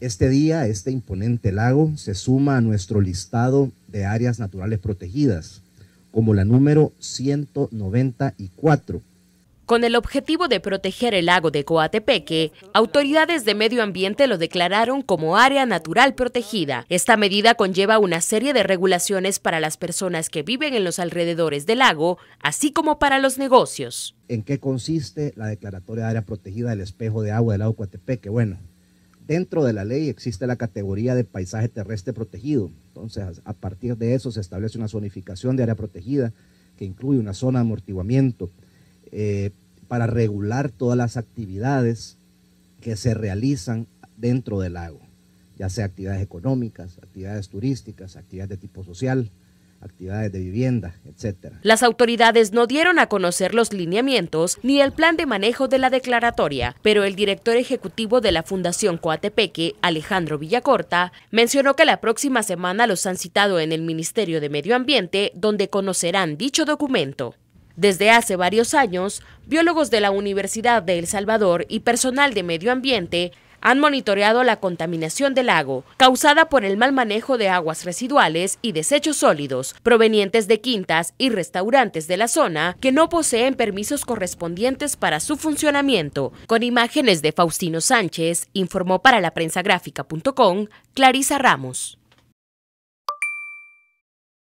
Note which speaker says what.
Speaker 1: Este día, este imponente lago se suma a nuestro listado de áreas naturales protegidas, como la número 194,
Speaker 2: con el objetivo de proteger el lago de Coatepeque, autoridades de medio ambiente lo declararon como área natural protegida. Esta medida conlleva una serie de regulaciones para las personas que viven en los alrededores del lago, así como para los negocios.
Speaker 1: ¿En qué consiste la declaratoria de área protegida del espejo de agua del lago Coatepeque? Bueno, dentro de la ley existe la categoría de paisaje terrestre protegido. Entonces, a partir de eso se establece una zonificación de área protegida que incluye una zona de amortiguamiento eh, para regular todas las actividades que se realizan dentro del lago, ya sea actividades económicas, actividades turísticas, actividades de tipo social, actividades de vivienda, etc.
Speaker 2: Las autoridades no dieron a conocer los lineamientos ni el plan de manejo de la declaratoria, pero el director ejecutivo de la Fundación Coatepeque, Alejandro Villacorta, mencionó que la próxima semana los han citado en el Ministerio de Medio Ambiente, donde conocerán dicho documento. Desde hace varios años, biólogos de la Universidad de El Salvador y personal de medio ambiente han monitoreado la contaminación del lago, causada por el mal manejo de aguas residuales y desechos sólidos provenientes de quintas y restaurantes de la zona que no poseen permisos correspondientes para su funcionamiento. Con imágenes de Faustino Sánchez, informó para la prensa Clarisa Ramos.